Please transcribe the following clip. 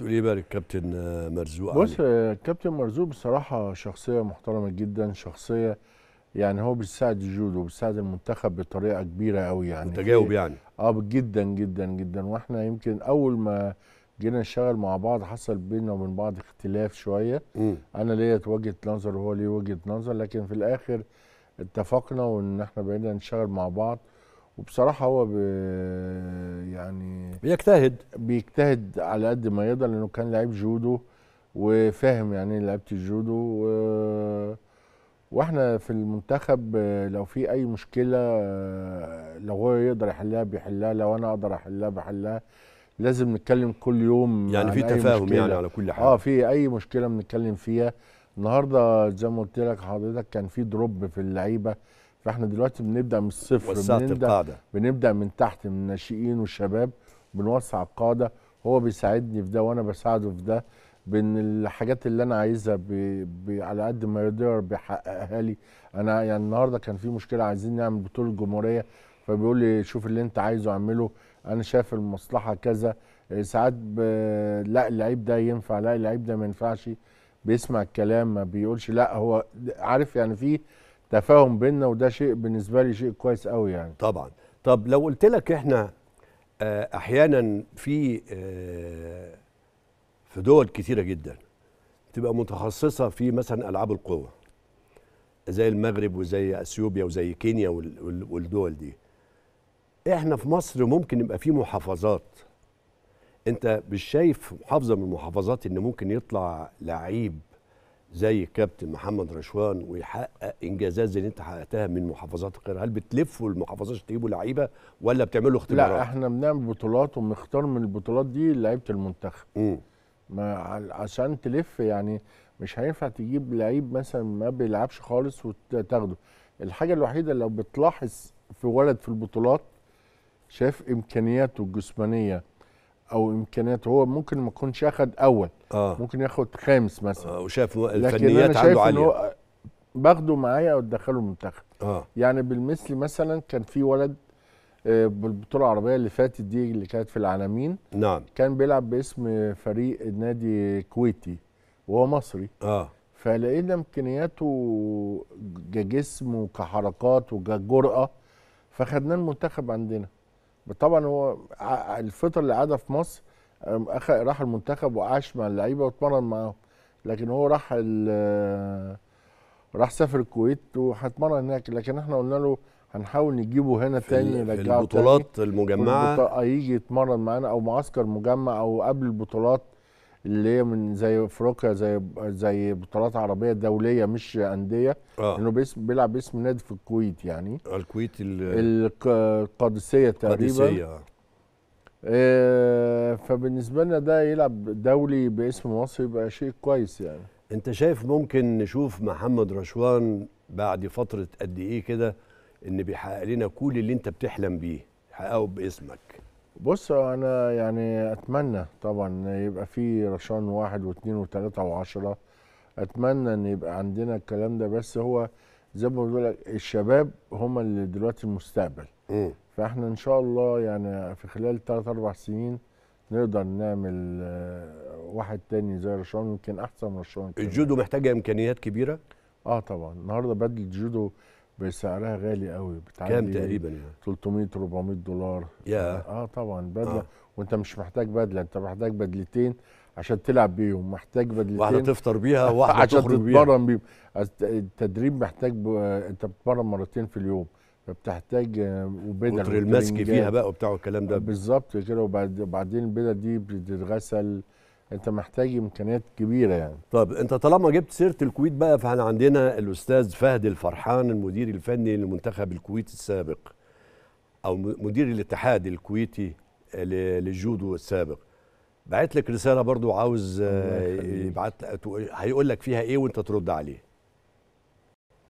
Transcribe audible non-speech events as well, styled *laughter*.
تقول ايه بقى للكابتن آه، مرزوق بص الكابتن آه، مرزوق بصراحه شخصيه محترمه جدا شخصيه يعني هو بيساعد الجودو وبيساعد المنتخب بطريقه كبيره قوي يعني متجاوب يعني اه جدا جدا جدا واحنا يمكن اول ما جينا نشتغل مع بعض حصل بينا وبين بعض اختلاف شويه م. انا ليا وجهه نظر وهو ليه وجهه نظر لكن في الاخر اتفقنا وان احنا بقينا نشتغل مع بعض وبصراحه هو يعني بيجتهد بيجتهد على قد ما يقدر لانه كان لعيب جودو وفاهم يعني ايه لعيبه الجودو و... واحنا في المنتخب لو في اي مشكله لو هو يقدر يحلها بيحلها لو انا اقدر احلها بحلها لازم نتكلم كل يوم يعني في تفاهم يعني على كل حاجه اه في اي مشكله بنتكلم فيها النهارده زي ما قلت لك حضرتك كان في دروب في اللعيبه فاحنا دلوقتي بنبدا من الصفر بنبدا القاعدة. بنبدا من تحت من الناشئين والشباب بنوسع القاعده هو بيساعدني في ده وانا بساعده في ده بان الحاجات اللي انا عايزها بي بي على قد ما يقدر بيحققها لي انا يعني النهارده كان في مشكله عايزين نعمل بطوله الجمهوريه فبيقول لي شوف اللي انت عايزه اعمله انا شايف المصلحه كذا ساعات لا اللعيب ده ينفع لا اللعيب ده ما ينفعش بيسمع الكلام ما بيقولش لا هو عارف يعني في تفاهم بيننا وده شيء بالنسبه لي شيء كويس قوي يعني طبعا طب لو قلت لك احنا آه، احيانا في آه، في دول كثيره جدا بتبقى متخصصه في مثلا العاب القوه زي المغرب وزي اثيوبيا وزي كينيا والدول دي احنا في مصر ممكن يبقى في محافظات انت مش شايف محافظه من المحافظات ان ممكن يطلع لعيب زي كابتن محمد رشوان ويحقق انجازات زي اللي انت حققتها من محافظات القاهره هل بتلفوا المحافظات عشان تجيبوا لعيبه ولا بتعملوا اختبارات لا احنا بنعمل بطولات وبنختار من البطولات دي لعيبه المنتخب ما عشان تلف يعني مش هينفع تجيب لعيب مثلا ما بيلعبش خالص وتاخده الحاجه الوحيده لو بتلاحظ في ولد في البطولات شاف امكانياته الجسمانيه او امكانياته هو ممكن ما يكونش اخد اول آه. ممكن ياخد خامس مثلا آه وشاف الفنيات عنده عاليه باخده معايا او ادخله المنتخب آه. يعني بالمثل مثلا كان في ولد آه، بالبطوله العربيه اللي فاتت دي اللي كانت في العالمين نعم كان بيلعب باسم فريق نادي كويتي وهو مصري اه فلقينا امكانياته كجسم وكحركات وكجرأه فخدناه المنتخب عندنا طبعا هو الفتره اللي قعدها في مصر راح المنتخب وعاش مع اللعيبه واتمرن معاهم لكن هو راح راح سافر الكويت وهيتمرن هناك لكن احنا قلنا له هنحاول نجيبه هنا في تاني نرجعه البطولات تاني. المجمعه هيجي آه، يتمرن معانا او معسكر مجمع او قبل البطولات اللي هي من زي افريقيا زي زي بطولات عربيه دوليه مش انديه آه. انه باسم بيلعب باسم نادي في الكويت يعني الكويت القادسيه تقريبا القادسيه آه. آه فبالنسبه لنا ده يلعب دولي باسم مصر يبقى شيء كويس يعني انت شايف ممكن نشوف محمد رشوان بعد فتره قد ايه كده ان بيحقق لنا كل اللي انت بتحلم بيه يحققه باسمك بص انا يعني اتمنى طبعا يبقى في رشان واحد واثنين وثلاثة وعشرة اتمنى ان يبقى عندنا الكلام ده بس هو زي ما بقول لك الشباب هم اللي دلوقتي المستقبل فاحنا ان شاء الله يعني في خلال ثلاث اربع سنين نقدر نعمل آه، واحد تاني زي رشان يمكن احسن من رشان الجودو محتاجه امكانيات كبيره اه طبعا النهارده بدل الجودو بس سعرها غالي قوي بتعدي كام تقريبا يعني 300 400 دولار يا اه طبعا بدله آه. وانت مش محتاج بدله انت محتاج بدلتين عشان تلعب بيهم محتاج بدلتين واحده تفطر بيها *laughs* واحده عشان تتمرن بيهم التدريب محتاج ب... انت بتتمرن مرتين في اليوم فبتحتاج آه، وبدل كتر المسك فيها بقى وبتاع الكلام ده بالظبط كده وبعدين البدل دي بتتغسل انت محتاج امكانيات كبيره يعني طب انت طالما جبت سيره الكويت بقى فاحنا عندنا الاستاذ فهد الفرحان المدير الفني للمنتخب الكويتي السابق او مدير الاتحاد الكويتي للجودو السابق بعت لك رساله برضو عاوز يبعت هيقول لك فيها ايه وانت ترد عليه